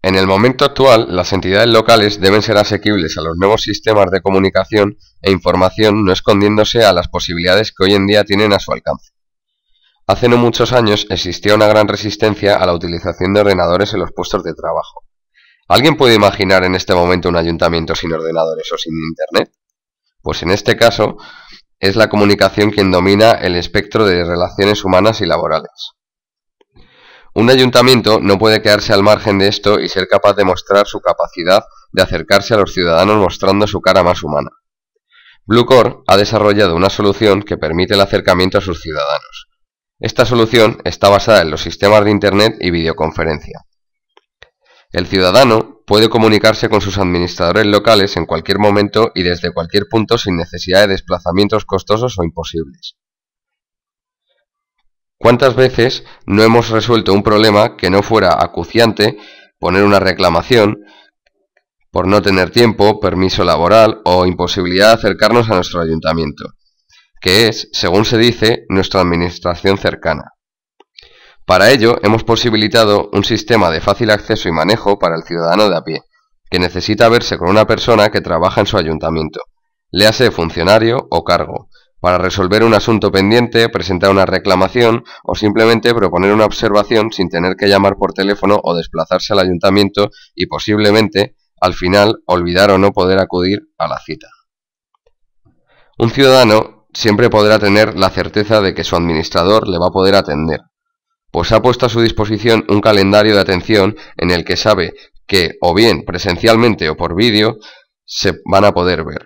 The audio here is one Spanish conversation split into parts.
En el momento actual, las entidades locales deben ser asequibles a los nuevos sistemas de comunicación e información no escondiéndose a las posibilidades que hoy en día tienen a su alcance. Hace no muchos años existía una gran resistencia a la utilización de ordenadores en los puestos de trabajo. ¿Alguien puede imaginar en este momento un ayuntamiento sin ordenadores o sin Internet? Pues en este caso, es la comunicación quien domina el espectro de relaciones humanas y laborales. Un ayuntamiento no puede quedarse al margen de esto y ser capaz de mostrar su capacidad de acercarse a los ciudadanos mostrando su cara más humana. Bluecore ha desarrollado una solución que permite el acercamiento a sus ciudadanos. Esta solución está basada en los sistemas de Internet y videoconferencia. El ciudadano puede comunicarse con sus administradores locales en cualquier momento y desde cualquier punto sin necesidad de desplazamientos costosos o imposibles. ¿Cuántas veces no hemos resuelto un problema que no fuera acuciante, poner una reclamación, por no tener tiempo, permiso laboral o imposibilidad de acercarnos a nuestro ayuntamiento, que es, según se dice, nuestra administración cercana? Para ello, hemos posibilitado un sistema de fácil acceso y manejo para el ciudadano de a pie, que necesita verse con una persona que trabaja en su ayuntamiento, le funcionario o cargo, para resolver un asunto pendiente, presentar una reclamación o simplemente proponer una observación sin tener que llamar por teléfono o desplazarse al ayuntamiento y posiblemente, al final, olvidar o no poder acudir a la cita. Un ciudadano siempre podrá tener la certeza de que su administrador le va a poder atender, pues ha puesto a su disposición un calendario de atención en el que sabe que, o bien presencialmente o por vídeo, se van a poder ver.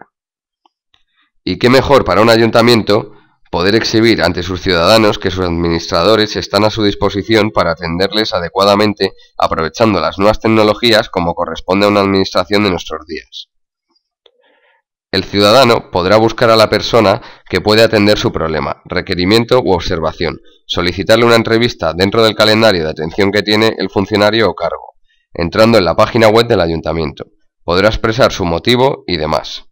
Y qué mejor para un ayuntamiento poder exhibir ante sus ciudadanos que sus administradores están a su disposición para atenderles adecuadamente aprovechando las nuevas tecnologías como corresponde a una administración de nuestros días. El ciudadano podrá buscar a la persona que puede atender su problema, requerimiento u observación, solicitarle una entrevista dentro del calendario de atención que tiene el funcionario o cargo, entrando en la página web del ayuntamiento. Podrá expresar su motivo y demás.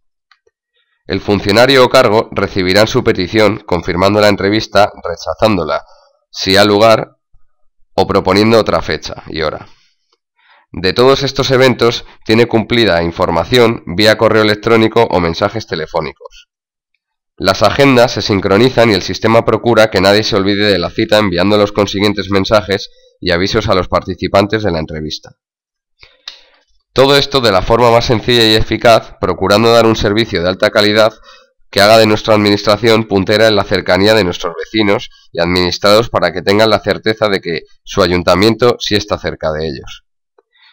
El funcionario o cargo recibirán su petición confirmando la entrevista, rechazándola, si ha lugar, o proponiendo otra fecha y hora. De todos estos eventos tiene cumplida información vía correo electrónico o mensajes telefónicos. Las agendas se sincronizan y el sistema procura que nadie se olvide de la cita enviando los consiguientes mensajes y avisos a los participantes de la entrevista. Todo esto de la forma más sencilla y eficaz, procurando dar un servicio de alta calidad que haga de nuestra administración puntera en la cercanía de nuestros vecinos y administrados para que tengan la certeza de que su ayuntamiento sí está cerca de ellos.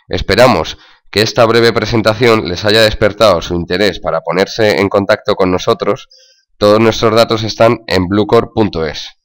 Esperamos que esta breve presentación les haya despertado su interés para ponerse en contacto con nosotros. Todos nuestros datos están en bluecore.es.